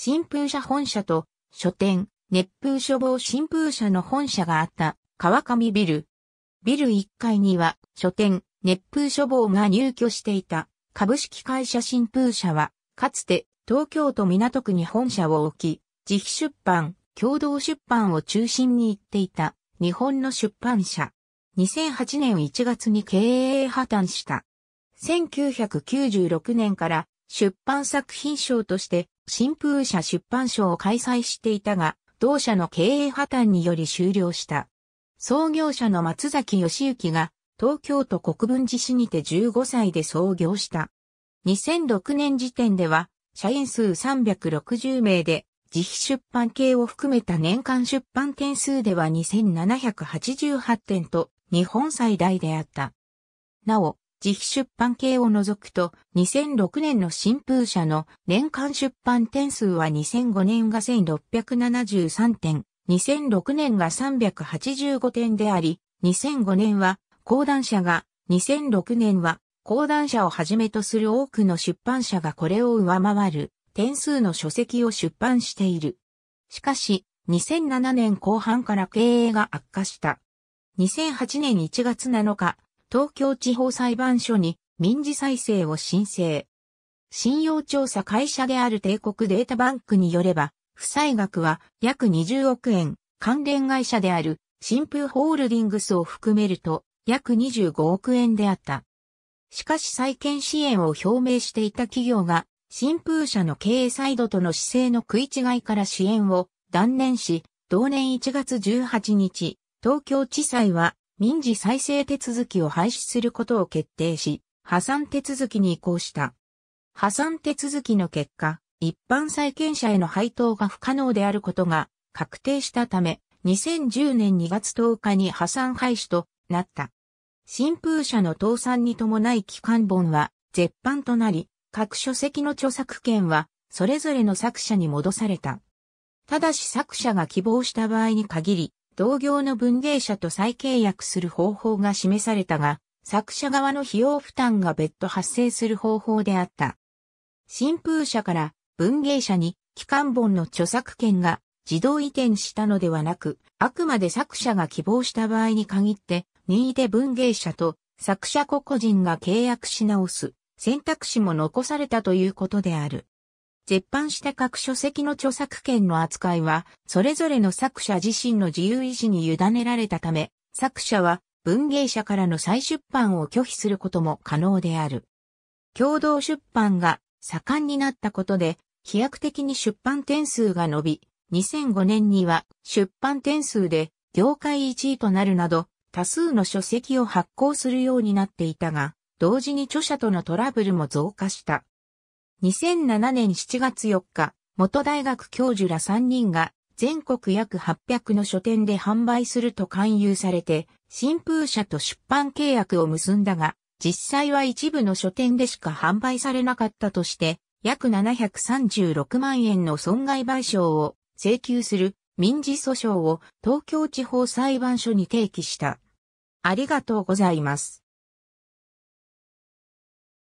新風社本社と書店、熱風処房新風社の本社があった川上ビル。ビル1階には書店、熱風処房が入居していた株式会社新風社は、かつて東京都港区に本社を置き、自費出版、共同出版を中心に行っていた日本の出版社。2008年1月に経営破綻した。1996年から出版作品賞として新風社出版賞を開催していたが、同社の経営破綻により終了した。創業者の松崎義行が東京都国分寺市にて15歳で創業した。2006年時点では社員数360名で自費出版系を含めた年間出版点数では2788点と日本最大であった。なお、自費出版系を除くと、2006年の新風社の年間出版点数は2005年が1673点、2006年が385点であり、2005年は講談社が、2006年は講談社をはじめとする多くの出版社がこれを上回る点数の書籍を出版している。しかし、2007年後半から経営が悪化した。2008年1月7日、東京地方裁判所に民事再生を申請。信用調査会社である帝国データバンクによれば、負債額は約20億円、関連会社である新風ホールディングスを含めると約25億円であった。しかし再建支援を表明していた企業が、新風社の経営サイドとの姿勢の食い違いから支援を断念し、同年1月18日、東京地裁は民事再生手続きを廃止することを決定し、破産手続きに移行した。破産手続きの結果、一般債権者への配当が不可能であることが確定したため、2010年2月10日に破産廃止となった。新風社の倒産に伴い機関本は絶版となり、各書籍の著作権はそれぞれの作者に戻された。ただし作者が希望した場合に限り、同業の文芸者と再契約する方法が示されたが、作者側の費用負担が別途発生する方法であった。新風社から文芸者に機関本の著作権が自動移転したのではなく、あくまで作者が希望した場合に限って、任意で文芸者と作者個々人が契約し直す選択肢も残されたということである。絶版した各書籍の著作権の扱いは、それぞれの作者自身の自由意志に委ねられたため、作者は文芸者からの再出版を拒否することも可能である。共同出版が盛んになったことで、飛躍的に出版点数が伸び、2005年には出版点数で業界1位となるなど、多数の書籍を発行するようになっていたが、同時に著者とのトラブルも増加した。2007年7月4日、元大学教授ら3人が全国約800の書店で販売すると勧誘されて、新風社と出版契約を結んだが、実際は一部の書店でしか販売されなかったとして、約736万円の損害賠償を請求する民事訴訟を東京地方裁判所に提起した。ありがとうございます。